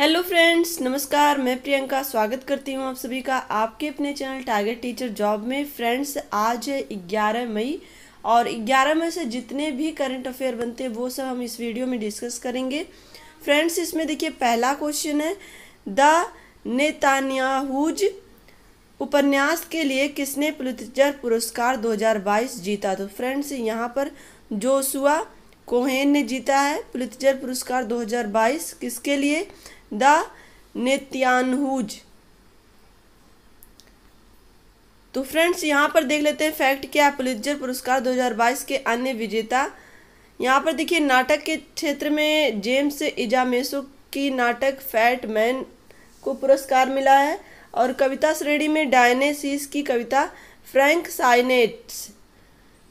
hello friends नमस्कार मैं प्रियंका स्वागत करती हूँ आप सभी का आपके अपने चैनल टारगेट टीचर जॉब में फ्रेंड्स आज है ग्यारह मई और ग्यारह मई से जितने भी करंट अफेयर बनते हैं वो सब हम इस वीडियो में डिस्कस करेंगे फ्रेंड्स इसमें देखिए पहला क्वेश्चन है द नेतान्याहूज उपन्यास के लिए किसने पुलितजर पुरस्कार 2022 जीता तो फ्रेंड्स यहाँ पर जोसुआ कोहेन ने जीता है पुलितजर पुरस्कार 2022 किसके लिए द नित्यानहुज तो फ्रेंड्स यहाँ पर देख लेते हैं फैक्ट क्या है पुलित्जर पुरस्कार 2022 के अन्य विजेता यहाँ पर देखिए नाटक के क्षेत्र में जेम्स इजामेसो की नाटक फैट मैन को पुरस्कार मिला है और कविता श्रेणी में डायनेसिस की कविता फ्रैंक साइनेट्स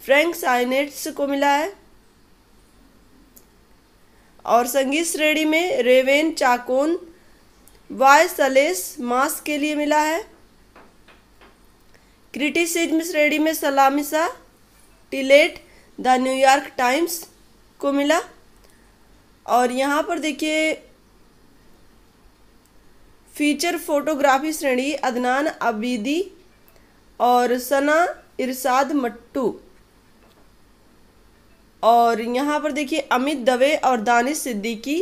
फ्रैंक साइनेट्स को मिला है और संगीत श्रेणी में रेवेन चाकोन वाय सलेस मास के लिए मिला है क्रिटिसिज्म श्रेणी में Salamishah Tillet the New York Times को मिला और यहाँ पर देखिए फीचर फोटोग्राफी श्रेणी अदनान अबीदी और सना इरसाद मट्टू और यहाँ पर देखिए अमित दवे और दानिश सिद्दीकी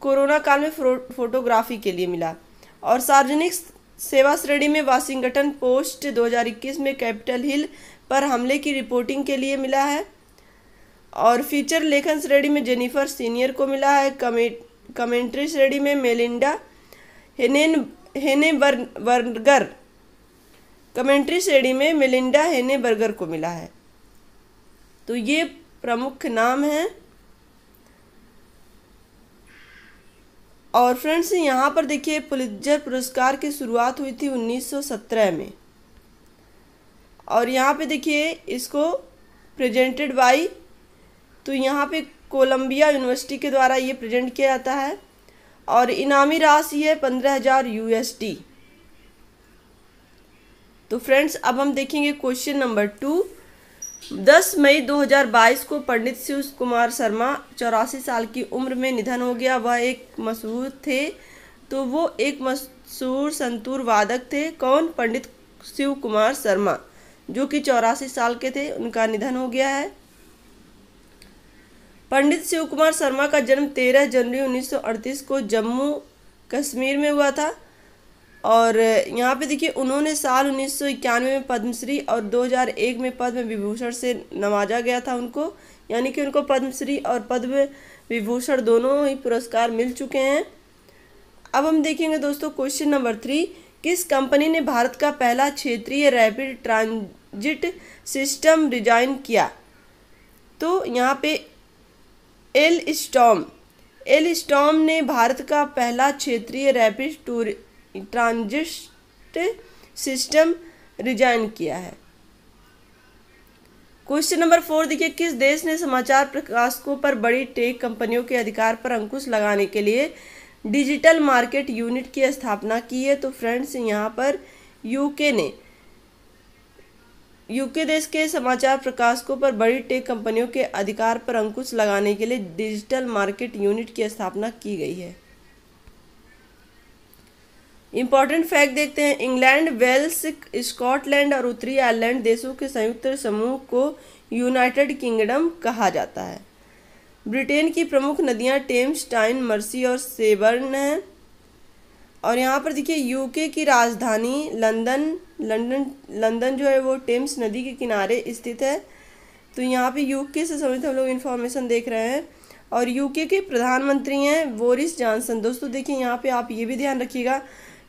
कोरोना काल में फोटोग्राफी के लिए मिला और सार्वजनिक सेवा श्रेणी में वाशिंगटन पोस्ट 2021 में कैपिटल हिल पर हमले की रिपोर्टिंग के लिए मिला है और फीचर लेखन श्रेणी में जेनिफर सीनियर को मिला है कमे कमेंट्री श्रेणी में मेलिंडा हेनेन हेने बर्गर कमेंट्री श्रेणी में मेलिंडा हेने बर्गर को मिला है तो ये प्रमुख नाम हैं और फ्रेंड्स यहाँ पर देखिए पुलिजर पुरस्कार की शुरुआत हुई थी 1917 में और यहाँ पे देखिए इसको प्रेजेंटेड बाय तो यहाँ पे कोलंबिया यूनिवर्सिटी के द्वारा ये प्रेजेंट किया जाता है और इनामी राशि है पंद्रह हज़ार यूएसडी तो फ्रेंड्स अब हम देखेंगे क्वेश्चन नंबर टू 10 मई 2022 को पंडित शिव कुमार शर्मा चौरासी साल की उम्र में निधन हो गया वह एक मशहूर थे तो वो एक मशहूर संतूर वादक थे कौन पंडित शिव कुमार शर्मा जो कि चौरासी साल के थे उनका निधन हो गया है पंडित शिव कुमार शर्मा का जन्म 13 जनवरी 1938 को जम्मू कश्मीर में हुआ था और यहाँ पे देखिए उन्होंने साल उन्नीस में पद्मश्री और 2001 में पद्म विभूषण से नवाजा गया था उनको यानी कि उनको पद्मश्री और पद्म विभूषण दोनों ही पुरस्कार मिल चुके हैं अब हम देखेंगे दोस्तों क्वेश्चन नंबर थ्री किस कंपनी ने भारत का पहला क्षेत्रीय रैपिड ट्रांजिट सिस्टम डिजाइन किया तो यहाँ पे एल स्टॉम एल स्टॉम ने भारत का पहला क्षेत्रीय rapid tour transit system design किया है क्वेश्चन नंबर फोर देखिए किस देश ने समाचार प्रकाशकों पर बड़ी टेक कंपनियों के अधिकार पर अंकुश लगाने के लिए डिजिटल मार्केट यूनिट की स्थापना की है तो फ्रेंड्स यहाँ पर यूके ने यूके देश के समाचार प्रकाशकों पर बड़ी टेक कंपनियों के अधिकार पर अंकुश लगाने के लिए डिजिटल मार्केट यूनिट की स्थापना की गई है इंपॉर्टेंट फैक्ट देखते हैं इंग्लैंड वेल्स स्कॉटलैंड और उत्तरी आयरलैंड देशों के संयुक्त समूह को यूनाइटेड किंगडम कहा जाता है ब्रिटेन की प्रमुख नदियां टेम्स टाइन मर्सी और सेबर्न हैं और यहाँ पर देखिए यूके की राजधानी लंदन लंदन लंदन जो है वो टेम्स नदी के किनारे स्थित है तो यहाँ पे यूके से संबंधित हम लोग इन्फॉर्मेशन देख रहे हैं और यूके के प्रधानमंत्री हैं बोरिस जॉनसन दोस्तों देखिए यहाँ पे आप ये भी ध्यान रखिएगा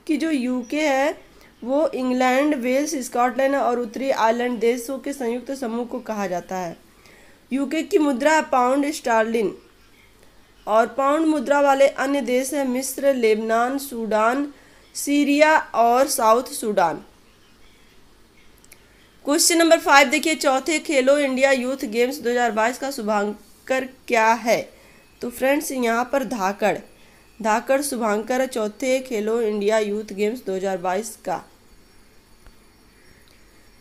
कि जो यूके है वो इंग्लैंड वेल्स स्कॉटलैंड और उत्तरी आयरलैंड देशों के संयुक्त समूह को कहा जाता है यूके की मुद्रा पाउंड स्टार्लिन और पाउंड मुद्रा वाले अन्य देश हैं मिस्र लेबनान सूडान सीरिया और South Sudan question number five देखिए चौथे खेलो इंडिया यूथ गेम्स 2022 का शुभांकर क्या है तो फ्रेंड्स यहाँ पर धाकड़ धाकड़ शुभांकर चौथे खेलो इंडिया यूथ गेम्स 2022 का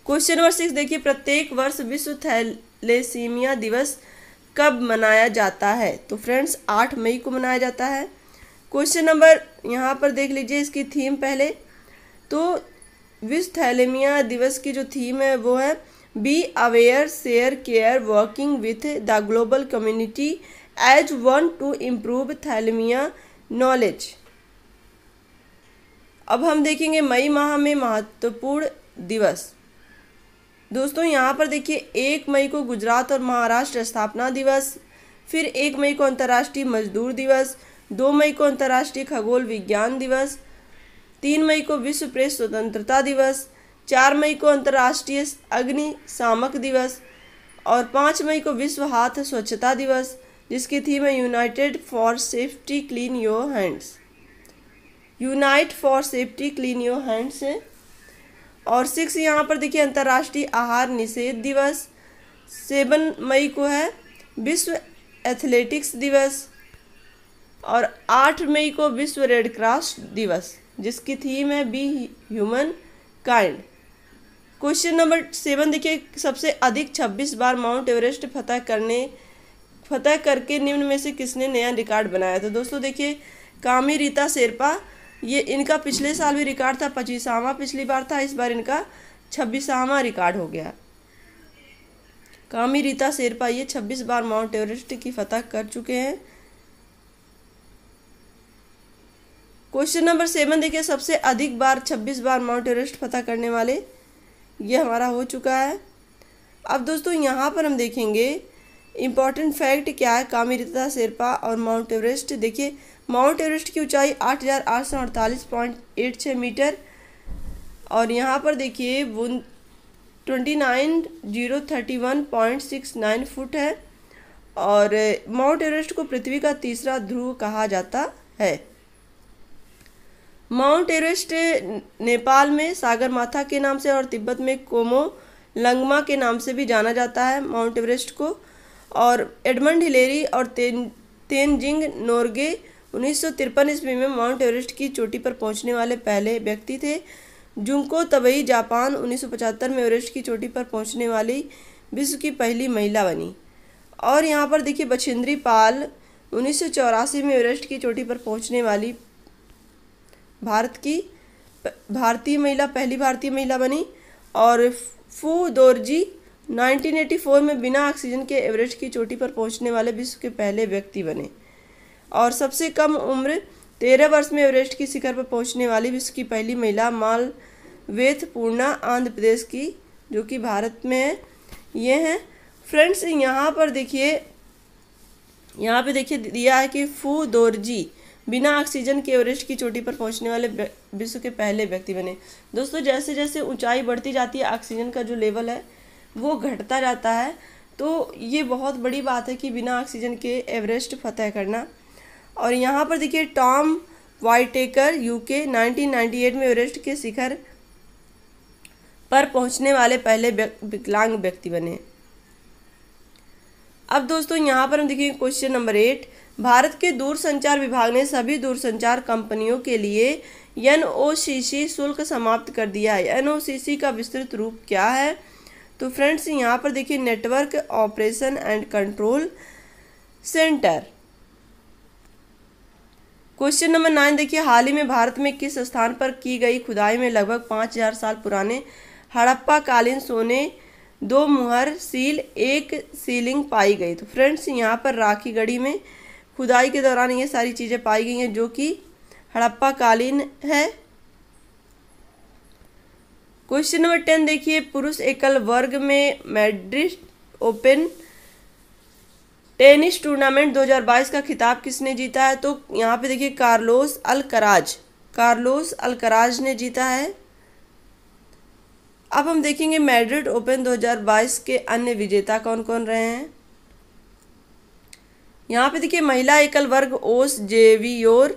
क्वेश्चन नंबर सिक्स देखिए प्रत्येक वर्ष विश्व थैलेसीमिया दिवस कब मनाया जाता है तो फ्रेंड्स आठ मई को मनाया जाता है क्वेश्चन नंबर यहाँ पर देख लीजिए इसकी थीम पहले तो विश्व थैलेमिया दिवस की जो थीम है वो है be aware share care working with the global community as one to improve thalassaemia knowledge अब हम देखेंगे मई माह में महत्वपूर्ण दिवस दोस्तों यहाँ पर देखिए एक मई को गुजरात और महाराष्ट्र स्थापना दिवस फिर एक मई को अंतर्राष्ट्रीय मजदूर दिवस दो मई को अंतर्राष्ट्रीय खगोल विज्ञान दिवस तीन मई को विश्व प्रेस स्वतंत्रता दिवस चार मई को अंतर्राष्ट्रीय अग्नि सामक दिवस और पाँच मई को विश्व हाथ स्वच्छता दिवस जिसकी थीम है united for safety clean your hands unite for safety clean your hands और सिक्स यहाँ पर देखिए अंतर्राष्ट्रीय आहार निषेध दिवस सेवन मई को है विश्व एथलेटिक्स दिवस और आठ मई को विश्व रेड क्रॉस दिवस जिसकी थीम है be humankind question number seven देखिए सबसे अधिक छब्बीस बार माउंट एवरेस्ट फतह करने फतह करके निम्न में से किसने नया रिकॉर्ड बनाया तो दोस्तों देखिए कामी रीता शेरपा ये इनका पिछले साल भी रिकॉर्ड था पच्चीसवा पिछली बार था इस बार इनका छब्बीसवा रिकॉर्ड हो गया कामी रीता शेरपा ये छब्बीस बार माउंट एवरेस्ट की फतह कर चुके हैं क्वेश्चन नंबर सेवन देखिए सबसे अधिक बार छब्बीस बार माउंट एवरेस्ट फतह करने वाले ये हमारा हो चुका है अब दोस्तों यहाँ पर हम देखेंगे इम्पॉर्टेंट फैक्ट क्या है कामिरता शेरपा और माउंट एवरेस्ट देखिए माउंट एवरेस्ट की ऊंचाई आठ मीटर और यहाँ पर देखिए twenty nine zero thirty one point six nine foot है और माउंट एवरेस्ट को पृथ्वी का तीसरा ध्रुव कहा जाता है माउंट एवरेस्ट नेपाल में सागर माथा के नाम से और तिब्बत में कोमो लंगमा के नाम से भी जाना जाता है माउंट एवरेस्ट को और एडमंड हिलेरी और तेन तेनजिंग नोर्गे उन्नीस सौ तिरपन ईस्वी में माउंट एवरेस्ट की चोटी पर पहुंचने वाले पहले व्यक्ति थे जुंको तबई जापान 1975 में एवरेस्ट की चोटी पर पहुंचने वाली विश्व की पहली महिला बनी और यहाँ पर देखिए बछिंद्री पाल उन्नीस में एवरेस्ट की चोटी पर पहुंचने वाली भारत की भारतीय महिला पहली भारतीय महिला बनी और फू दोर्जी 1984 में बिना ऑक्सीजन के एवरेस्ट की चोटी पर पहुंचने वाले विश्व के पहले व्यक्ति बने और सबसे कम उम्र तेरह वर्ष में एवरेस्ट की शिखर पर पहुंचने वाली विश्व की पहली महिला माल वेथ पूर्णा आंध्र प्रदेश की जो कि भारत में है ये हैं फ्रेंड्स यहाँ पर देखिए यहाँ पे देखिए दिया है कि फू दोरजी बिना ऑक्सीजन के एवरेस्ट की चोटी पर पहुंचने वाले विश्व के पहले व्यक्ति बने दोस्तों जैसे जैसे ऊंचाई बढ़ती जाती है ऑक्सीजन का जो लेवल है वो घटता जाता है तो ये बहुत बड़ी बात है कि बिना ऑक्सीजन के एवरेस्ट फतह करना और यहाँ पर देखिए टॉम वाइटेकर यूके 1998 में एवरेस्ट के शिखर पर पहुंचने वाले पहले विकलांग व्यक्ति बने अब दोस्तों यहाँ पर हम देखिए क्वेश्चन नंबर एट भारत के दूरसंचार विभाग ने सभी दूरसंचार कंपनियों के लिए एन शुल्क समाप्त कर दिया है एन का विस्तृत रूप क्या है तो फ्रेंड्स यहाँ पर देखिए network operation and control centre question number nine देखिए हाल ही में भारत में किस स्थान पर की गई खुदाई में लगभग पाँच हजार साल पुराने हड़प्पा कालीन सोने दो मुहर सील एक सीलिंग पाई गई तो फ्रेंड्स यहाँ पर राखी गढ़ी में खुदाई के दौरान ये सारी चीज़ें पाई गई हैं जो कि हड़प्पा कालीन है क्वेश्चन नंबर टेन देखिए पुरुष एकल वर्ग में मैड्रिड ओपन टेनिस टूर्नामेंट 2022 का खिताब किसने जीता है तो यहाँ पे देखिए कार्लोस अलकराज कार्लोस अलकराज ने जीता है अब हम देखेंगे मैड्रिड ओपन 2022 के अन्य विजेता कौन कौन रहे हैं यहाँ पे देखिए महिला एकल वर्ग ओस जेवियोर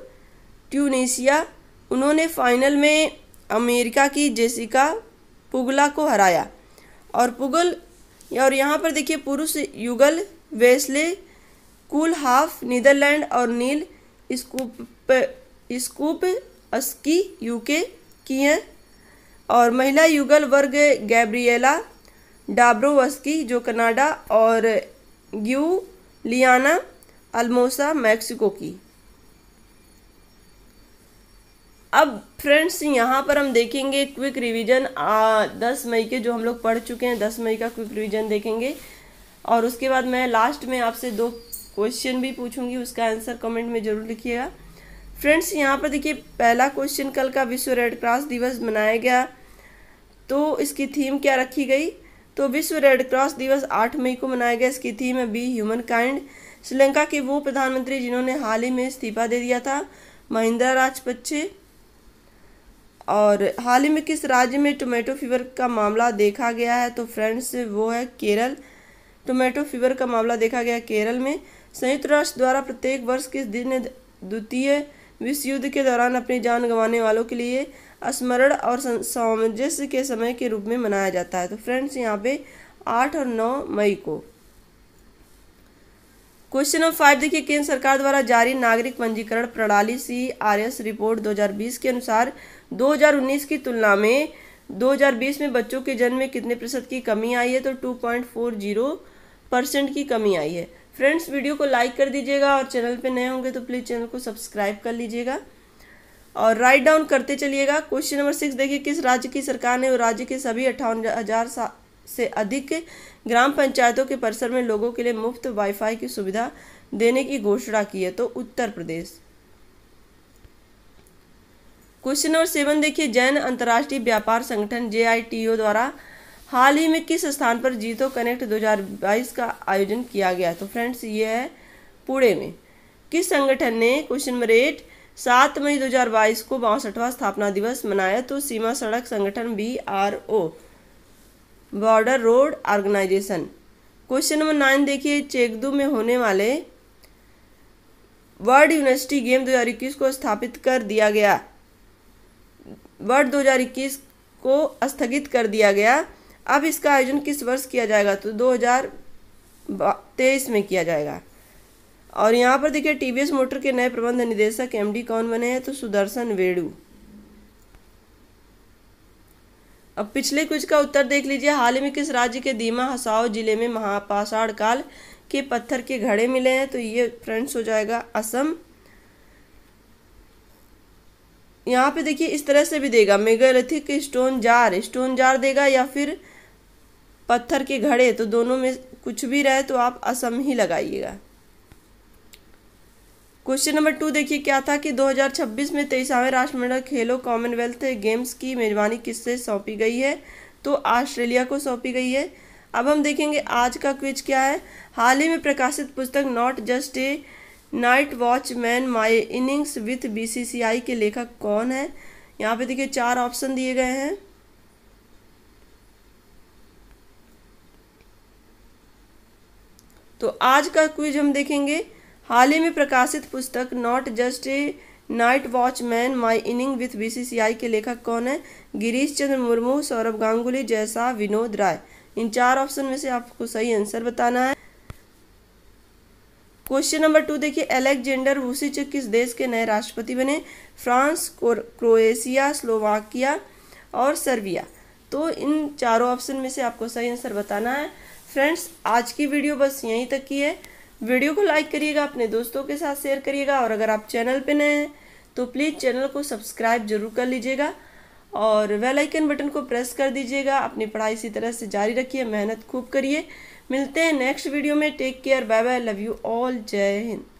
ट्यूनेशिया उन्होंने फाइनल में अमेरिका की जेसिका पुगला को हराया और पुगल और यहाँ पर देखिए पुरुष युगल वेस्ले कूल हाफ नीदरलैंड और Neal Skupski UK की हैं और महिला युगल वर्ग गैब्रियला डाब्रोवस्की जो कनाडा और ग्यू लियाना अल्मोसा मैक्सिको की अब फ्रेंड्स यहाँ पर हम देखेंगे क्विक रिवीजन दस मई के जो हम लोग पढ़ चुके हैं दस मई का क्विक रिवीजन देखेंगे और उसके बाद मैं लास्ट में आपसे दो क्वेश्चन भी पूछूंगी उसका आंसर कमेंट में ज़रूर लिखिएगा फ्रेंड्स यहाँ पर देखिए पहला क्वेश्चन कल का विश्व रेड क्रॉस दिवस मनाया गया तो इसकी थीम क्या रखी गई तो विश्व रेड क्रॉस दिवस आठ मई को मनाया गया इसकी थीम है बी ह्यूमन काइंड श्रीलंका के वो प्रधानमंत्री जिन्होंने हाल ही में इस्तीफा दे दिया था महिंद्रा राजपक्षे और हाल ही में किस राज्य में टोमेटो फीवर का मामला देखा गया है तो फ्रेंड्स वो है केरल टोमेटो फीवर का मामला देखा गया केरल में संयुक्त राष्ट्र द्वारा प्रत्येक वर्ष किस दिन द्वितीय विश्व युद्ध के दौरान अपनी जान गंवाने वालों के लिए स्मरण और सामंजस्य के समय के रूप में मनाया जाता है तो फ्रेंड्स यहाँ पे आठ और नौ मई को क्वेश्चन नंबर फाइव देखिए केंद्र सरकार द्वारा जारी नागरिक पंजीकरण प्रणाली सी आर एस रिपोर्ट 2020 के अनुसार 2019 की तुलना में 2020 में बच्चों के जन्म में कितने प्रतिशत की कमी आई है तो 2.40 परसेंट की कमी आई है फ्रेंड्स वीडियो को लाइक कर दीजिएगा और चैनल पे नए होंगे तो प्लीज़ चैनल को सब्सक्राइब कर लीजिएगा और राइट डाउन करते चलिएगा क्वेश्चन नंबर सिक्स देखिए किस राज्य की सरकार ने राज्य के सभी अट्ठावन हज़ार से अधिक ग्राम पंचायतों के परिसर में लोगों के लिए मुफ्त वाईफाई की सुविधा देने की घोषणा की है तो Uttar Pradesh question number seven देखिए जैन अंतर्राष्ट्रीय व्यापार संगठन जे द्वारा हाल ही में किस स्थान पर जीतो कनेक्ट 2022 का आयोजन किया गया तो फ्रेंड्स ये है पुणे में किस संगठन ने क्वेश्चन नंबर एट सात मई 2022 को बासठवा स्थापना दिवस मनाया तो सीमा सड़क संगठन B R O border road organisation question number nine देखिए चेकदू में होने वाले वर्ल्ड यूनिवर्सिटी गेम 2021 को स्थापित कर दिया गया वर्ल्ड 2021 को स्थगित कर दिया गया अब इसका आयोजन किस वर्ष किया जाएगा तो 2023 में किया जाएगा और यहाँ पर देखिए टीवीएस मोटर के नए प्रबंध निदेशक एमडी कौन बने हैं तो सुदर्शन वेड़ू अब पिछले कुछ का उत्तर देख लीजिए हाल ही में किस राज्य के दीमा हसाओ जिले में महापाषाण काल के पत्थर के घड़े मिले हैं तो ये फ्रेंड्स हो जाएगा असम यहाँ पे देखिए इस तरह से भी देगा megalithic stone jar stone jar देगा या फिर पत्थर के घड़े तो दोनों में कुछ भी रहे तो आप असम ही लगाइएगा क्वेश्चन नंबर टू देखिए क्या था कि 2026 में तेईसवें राष्ट्रमंडल खेलो कॉमनवेल्थ गेम्स की मेजबानी किससे सौंपी गई है तो ऑस्ट्रेलिया को सौंपी गई है अब हम देखेंगे आज का क्विज क्या है हाल ही में प्रकाशित पुस्तक not just a nightwatchman my innings with B के लेखक कौन है यहाँ पे देखिए चार ऑप्शन दिए गए हैं तो आज का क्विज हम देखेंगे हाल ही में प्रकाशित पुस्तक not just a nightwatchman my inning with BCCI के लेखक कौन है गिरीश चंद्र मुर्मू सौरभ गांगुली जैसा विनोद राय इन चार ऑप्शन में से आपको सही आंसर बताना है क्वेश्चन नंबर टू देखिए एलेक्जेंडर वूसिच किस देश के नए राष्ट्रपति बने फ्रांस क्रोएशिया स्लोवाकिया और सर्बिया तो इन चारों ऑप्शन में से आपको सही आंसर बताना है फ्रेंड्स आज की वीडियो बस यहीं तक की है वीडियो को लाइक करिएगा अपने दोस्तों के साथ शेयर करिएगा और अगर आप चैनल पर नए हैं तो प्लीज़ चैनल को सब्सक्राइब जरूर कर लीजिएगा और वेल आइकन बटन को प्रेस कर दीजिएगा अपनी पढ़ाई इसी तरह से जारी रखिए मेहनत खूब करिए मिलते हैं नेक्स्ट वीडियो में take care bye bye love you all Jai Hind